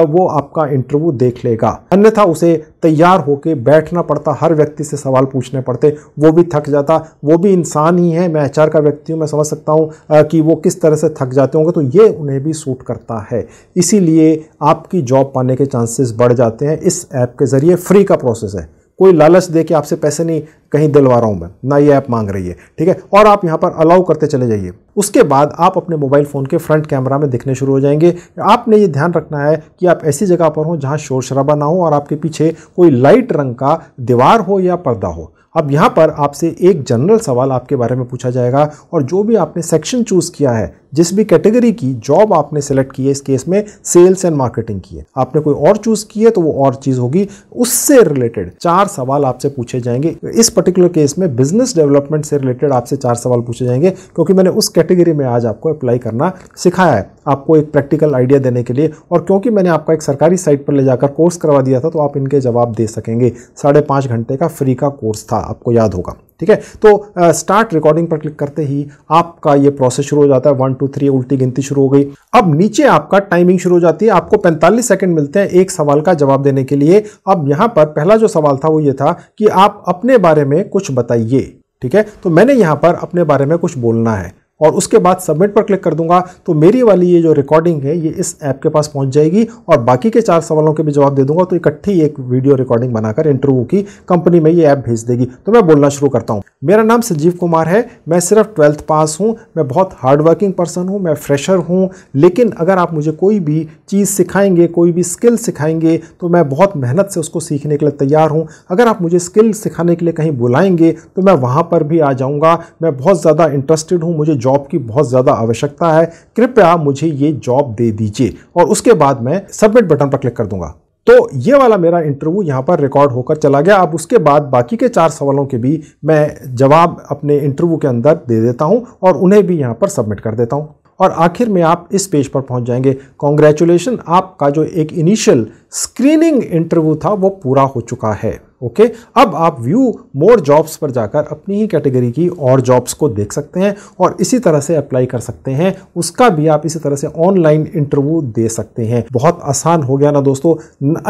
वो आपका इंटरव्यू देख लेगा अन्यथा उसे तैयार होकर बैठना पड़ता हर व्यक्ति से सवाल पूछने पड़ते वो भी थक जाता वो भी इंसान ही है मैं एच का व्यक्ति हूँ मैं समझ सकता हूँ कि वो किस तरह से थक जाते होंगे तो ये उन्हें भी सूट करता है इसीलिए आपकी जॉब पाने के चांसेस बढ़ जाते हैं इस ऐप के ज़रिए फ्री का प्रोसेस है कोई लालच दे के आपसे पैसे नहीं कहीं दिलवा रहा हूँ मैं ना ये ऐप मांग रही है ठीक है और आप यहाँ पर अलाउ करते चले जाइए उसके बाद आप अपने मोबाइल फ़ोन के फ्रंट कैमरा में दिखने शुरू हो जाएंगे आपने ये ध्यान रखना है कि आप ऐसी जगह पर हों जहाँ शोर शराबा ना हो और आपके पीछे कोई लाइट रंग का दीवार हो या पर्दा हो अब यहाँ पर आपसे एक जनरल सवाल आपके बारे में पूछा जाएगा और जो भी आपने सेक्शन चूज़ किया है जिस भी कैटेगरी की जॉब आपने सेलेक्ट की है इस केस में सेल्स एंड मार्केटिंग की है आपने कोई और चूज़ की है तो वो और चीज़ होगी उससे रिलेटेड चार सवाल आपसे पूछे जाएंगे इस पर्टिकुलर केस में बिजनेस डेवलपमेंट से रिलेटेड आपसे चार सवाल पूछे जाएंगे क्योंकि मैंने उस कैटेगरी में आज आपको अप्लाई करना सिखाया है आपको एक प्रैक्टिकल आइडिया देने के लिए और क्योंकि मैंने आपका एक सरकारी साइट पर ले जाकर कोर्स करवा दिया था तो आप इनके जवाब दे सकेंगे साढ़े पाँच घंटे का फ्री का कोर्स था आपको याद होगा ठीक है तो स्टार्ट रिकॉर्डिंग पर क्लिक करते ही आपका ये प्रोसेस शुरू हो जाता है वन टू थ्री उल्टी गिनती शुरू हो गई अब नीचे आपका टाइमिंग शुरू हो जाती है आपको 45 सेकंड मिलते हैं एक सवाल का जवाब देने के लिए अब यहाँ पर पहला जो सवाल था वो ये था कि आप अपने बारे में कुछ बताइए ठीक है तो मैंने यहाँ पर अपने बारे में कुछ बोलना है और उसके बाद सबमिट पर क्लिक कर दूंगा तो मेरी वाली ये जो रिकॉर्डिंग है ये इस ऐप के पास पहुंच जाएगी और बाकी के चार सवालों के भी जवाब दे दूंगा तो इकट्ठी एक वीडियो रिकॉर्डिंग बनाकर इंटरव्यू की कंपनी में ये ऐप भेज देगी तो मैं बोलना शुरू करता हूँ मेरा नाम संजीव कुमार है मैं सिर्फ ट्वेल्थ पास हूँ मैं बहुत हार्डवर्किंग पर्सन हूँ मैं फ्रेशर हूँ लेकिन अगर आप मुझे कोई भी चीज़ सिखाएंगे कोई भी स्किल सिखाएंगे तो मैं बहुत मेहनत से उसको सीखने के लिए तैयार हूँ अगर आप मुझे स्किल सिखाने के लिए कहीं बुलाएंगे तो मैं वहाँ पर भी आ जाऊँगा मैं बहुत ज़्यादा इंटरेस्टेड हूँ मुझे जॉब की बहुत ज़्यादा आवश्यकता है कृपया मुझे ये जॉब दे दीजिए और उसके बाद मैं सबमिट बटन पर क्लिक कर दूंगा तो ये वाला मेरा इंटरव्यू यहाँ पर रिकॉर्ड होकर चला गया अब उसके बाद बाकी के चार सवालों के भी मैं जवाब अपने इंटरव्यू के अंदर दे देता हूँ और उन्हें भी यहाँ पर सबमिट कर देता हूँ और आखिर में आप इस पेज पर पहुंच जाएंगे कॉन्ग्रेचुलेशन आपका जो एक इनिशियल स्क्रीनिंग इंटरव्यू था वो पूरा हो चुका है ओके अब आप व्यू मोर जॉब्स पर जाकर अपनी ही कैटेगरी की और जॉब्स को देख सकते हैं और इसी तरह से अप्लाई कर सकते हैं उसका भी आप इसी तरह से ऑनलाइन इंटरव्यू दे सकते हैं बहुत आसान हो गया ना दोस्तों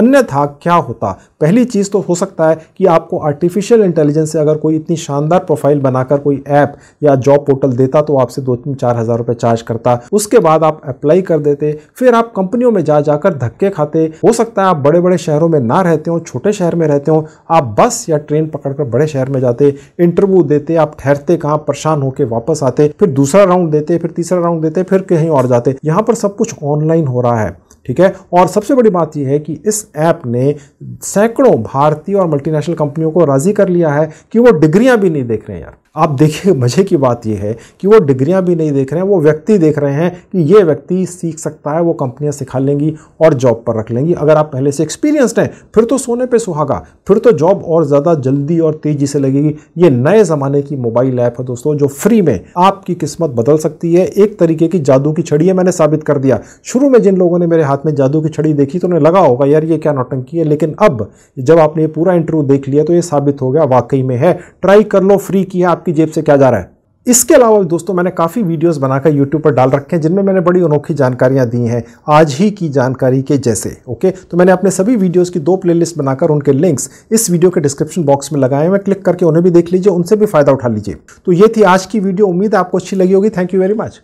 अन्यथा क्या होता पहली चीज़ तो हो सकता है कि आपको आर्टिफिशियल इंटेलिजेंस से अगर कोई इतनी शानदार प्रोफाइल बनाकर कोई ऐप या जॉब पोर्टल देता तो आपसे दो तीन चार हज़ार रुपये चार्ज करता उसके बाद आप अप्लाई कर देते फिर आप कंपनियों में जा जाकर धक्के खाते हो सकता है आप बड़े बड़े शहरों में ना रहते हो छोटे शहर में रहते हो आप बस या ट्रेन पकड़कर बड़े शहर में जाते इंटरव्यू देते आप ठहरते कहाँ परेशान होकर वापस आते फिर दूसरा राउंड देते फिर तीसरा राउंड देते फिर कहीं और जाते यहाँ पर सब कुछ ऑनलाइन हो रहा है ठीक है और सबसे बड़ी बात यह है कि इस ऐप ने सैकड़ों भारतीय और मल्टीनेशनल कंपनियों को राज़ी कर लिया है कि वो डिग्रियां भी नहीं देख रहे हैं यार आप देखिए मज़े की बात यह है कि वो डिग्रियां भी नहीं देख रहे हैं वो व्यक्ति देख रहे हैं कि ये व्यक्ति सीख सकता है वो कंपनियां सिखा लेंगी और जॉब पर रख लेंगी अगर आप पहले से एक्सपीरियंसड हैं फिर तो सोने पे सुहागा फिर तो जॉब और ज़्यादा जल्दी और तेज़ी से लगेगी ये नए ज़माने की मोबाइल ऐप है दोस्तों जो फ्री में आपकी किस्मत बदल सकती है एक तरीके की जादू की छड़ी है मैंने साबित कर दिया शुरू में जिन लोगों ने मेरे हाथ में जादू की छड़ी देखी तो उन्हें लगा होगा यार ये क्या नौटंकी है लेकिन अब जब आपने ये पूरा इंटरव्यू देख लिया तो ये साबित हो गया वाकई में है ट्राई कर लो फ्री की है आप आपकी जेब से क्या जा रहा है इसके अलावा दोस्तों मैंने काफ़ी वीडियोस बनाकर यूट्यूब पर डाल रखे हैं जिनमें मैंने बड़ी अनोखी जानकारियां दी हैं आज ही की जानकारी के जैसे ओके तो मैंने अपने सभी वीडियोस की दो प्लेलिस्ट बनाकर उनके लिंक्स इस वीडियो के डिस्क्रिप्शन बॉक्स में लगाए हैं क्लिक करके उन्हें भी देख लीजिए उनसे भी फ़ायदा उठा लीजिए तो ये थी आज की वीडियो उम्मीद आपको अच्छी लगी होगी थैंक यू वेरी मच